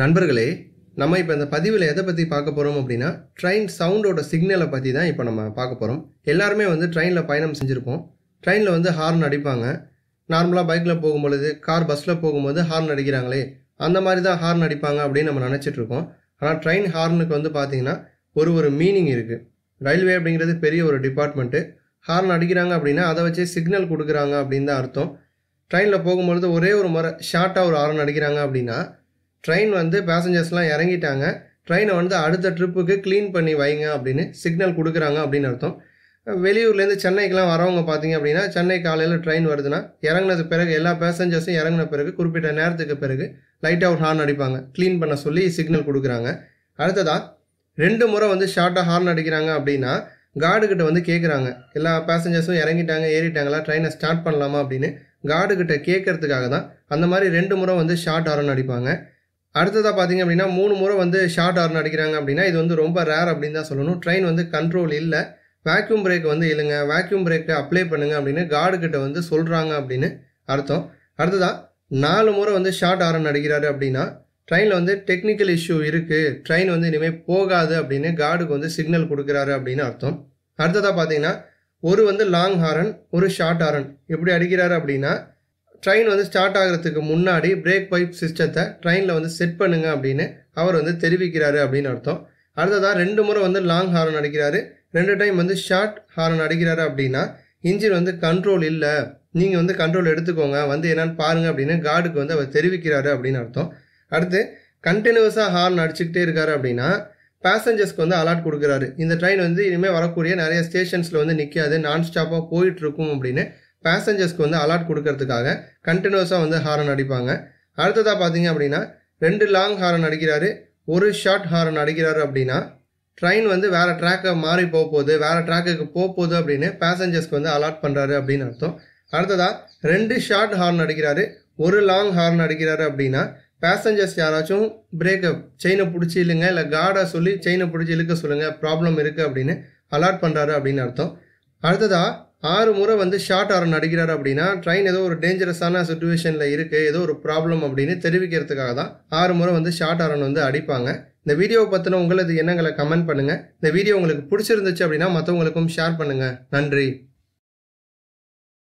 நண்பர்களே நம்ம இப்போ இந்த பதிவில் எதை பற்றி பார்க்க போகிறோம் அப்படின்னா ட்ரெயின் சவுண்டோட சிக்னலை பற்றி தான் இப்போ நம்ம பார்க்க போகிறோம் எல்லாருமே வந்து ட்ரெயினில் பயணம் செஞ்சுருப்போம் ட்ரெயினில் வந்து ஹார்ன் அடிப்பாங்க நார்மலாக பைக்கில் போகும்பொழுது கார் பஸ்ஸில் போகும்போது ஹார்ன் அடிக்கிறாங்களே அந்த மாதிரி தான் ஹார்ன் அடிப்பாங்க அப்படின்னு நம்ம நினச்சிட்ருக்கோம் ஆனால் ட்ரெயின் ஹார்னுக்கு வந்து பார்த்திங்கன்னா ஒரு ஒரு மீனிங் இருக்குது ரயில்வே அப்படிங்கிறது பெரிய ஒரு டிபார்ட்மெண்ட்டு ஹார்ன் அடிக்கிறாங்க அப்படின்னா அதை வச்சு சிக்னல் கொடுக்குறாங்க அப்படின்னு தான் அர்த்தம் ட்ரெயினில் போகும்பொழுது ஒரே ஒரு முறை ஷார்ட்டாக ஒரு ஹார்ன் அடிக்கிறாங்க அப்படின்னா ட்ரெயின் வந்து பேசஞ்சர்ஸ்லாம் இறங்கிட்டாங்க ட்ரெயினை வந்து அடுத்த ட்ரிப்புக்கு க்ளீன் பண்ணி வைங்க அப்படின்னு சிக்னல் கொடுக்குறாங்க அப்படின்னு அர்த்தம் வெளியூர்லேருந்து சென்னைக்கெலாம் வரவங்க பார்த்தீங்க அப்படின்னா சென்னை காலையில் ட்ரெயின் வருதுன்னா இறங்கினது பிறகு எல்லா பேசஞ்சர்ஸும் இறங்கின பிறகு குறிப்பிட்ட நேரத்துக்கு பிறகு லைட்டாக ஒரு ஹார்ன் அடிப்பாங்க க்ளீன் பண்ண சொல்லி சிக்னல் கொடுக்குறாங்க அடுத்ததாக ரெண்டு முறை வந்து ஷார்ட்டாக ஹார்ன் அடிக்கிறாங்க அப்படின்னா கார்டுக்கிட்ட வந்து கேட்குறாங்க எல்லா பேசஞ்சர்ஸும் இறங்கிட்டாங்க ஏறிட்டாங்களா ட்ரெயினை ஸ்டார்ட் பண்ணலாமா அப்படின்னு கார்டுக்கிட்ட கேட்கறதுக்காக தான் அந்த மாதிரி ரெண்டு முறை வந்து ஷார்ட் ஹார்ன் அடிப்பாங்க அடுத்ததாக பார்த்திங்க அப்படின்னா மூணு முறை வந்து ஷார்ட் ஹார்ன் அடிக்கிறாங்க அப்படின்னா இது வந்து ரொம்ப ரேர் அப்படின்னு தான் சொல்லணும் ட்ரெயின் வந்து கண்ட்ரோல் இல்லை வேக்யூம் பிரேக் வந்து இல்லைங்க வேக்யூம் பிரேக்கை அப்ளை பண்ணுங்கள் அப்படின்னு கிட்ட வந்து சொல்கிறாங்க அப்படின்னு அர்த்தம் அடுத்ததாக நாலு முறை வந்து ஷார்ட் ஹாரன் அடிக்கிறாரு அப்படின்னா ட்ரெயினில் வந்து டெக்னிக்கல் இஷ்யூ இருக்குது ட்ரெயின் வந்து இனிமேல் போகாது அப்படின்னு கார்டுக்கு வந்து சிக்னல் கொடுக்குறாரு அப்படின்னு அர்த்தம் அடுத்ததாக பார்த்தீங்கன்னா ஒரு வந்து லாங் ஹாரன் ஒரு ஷார்ட் ஹாரன் எப்படி அடிக்கிறாரு அப்படின்னா ட்ரெயின் வந்து ஸ்டார்ட் ஆகிறதுக்கு முன்னாடி பிரேக் பைப் சிஸ்டத்தை ட்ரெயினில் வந்து செட் பண்ணுங்க அப்படின்னு அவர் வந்து தெரிவிக்கிறாரு அப்படின்னு அர்த்தம் அடுத்ததாக ரெண்டு முறை வந்து லாங் ஹார்ன் அடிக்கிறாரு ரெண்டு டைம் வந்து ஷார்ட் ஹார்ன் அடிக்கிறாரு அப்படின்னா இன்ஜின் வந்து கண்ட்ரோல் இல்லை நீங்கள் வந்து கண்ட்ரோல் எடுத்துக்கோங்க வந்து என்னென்னு பாருங்கள் அப்படின்னு கார்டுக்கு வந்து அவர் தெரிவிக்கிறாரு அப்படின்னு அர்த்தம் அடுத்து கண்டினியூஸாக ஹார்ன் அடிச்சுக்கிட்டே இருக்காரு அப்படின்னா பேசஞ்சர்ஸ்க்கு வந்து அலாட் கொடுக்குறாரு இந்த ட்ரெயின் வந்து இனிமேல் வரக்கூடிய நிறைய ஸ்டேஷன்ஸில் வந்து நிற்காது நான் ஸ்டாப்பாக போயிட்டுருக்கும் அப்படின்னு பேசஞ்சர்ஸ்க்கு வந்து அலாட் கொடுக்கறதுக்காக கண்டினியூஸாக வந்து ஹாரன் அடிப்பாங்க அடுத்ததாக பார்த்தீங்க அப்படின்னா ரெண்டு லாங் ஹாரன் அடிக்கிறாரு ஒரு ஷார்ட் ஹாரன் அடிக்கிறாரு அப்படின்னா ட்ரெயின் வந்து வேறு ட்ராக்கை மாறி போக போகுது வேறு ட்ராக்குக்கு போக போகுது அப்படின்னு பேசஞ்சர்ஸ்க்கு வந்து அலாட் பண்ணுறாரு அப்படின்னு அர்த்தம் அடுத்ததாக ரெண்டு ஷார்ட் ஹார்ன் அடிக்கிறாரு ஒரு லாங் ஹார்ன் அடிக்கிறாரு அப்படின்னா பேசஞ்சர்ஸ் யாராச்சும் பிரேக்கப் செயினை பிடிச்சி இல்லைங்க இல்லை கார்டை சொல்லி செயினை பிடிச்சி இழுக்க சொல்லுங்கள் ப்ராப்ளம் இருக்குது அப்படின்னு அலாட் பண்ணுறாரு அப்படின்னு அர்த்தம் அடுத்ததாக ஆறு முறை வந்து ஷார்ட் ஹாரன் அடிக்கிறார் அப்படின்னா ட்ரெயின் ஏதோ ஒரு டேஞ்சரஸான சுச்சுவேஷனில் இருக்குது ஏதோ ஒரு ப்ராப்ளம் அப்படின்னு தெரிவிக்கிறதுக்காக தான் ஆறு முறை வந்து ஷார்ட் ஆரன் வந்து அடிப்பாங்க இந்த வீடியோவை பற்றின உங்களது எண்ணங்களை கமெண்ட் பண்ணுங்கள் இந்த வீடியோ உங்களுக்கு பிடிச்சிருந்துச்சு அப்படின்னா மற்றவங்களுக்கும் ஷேர் பண்ணுங்கள் நன்றி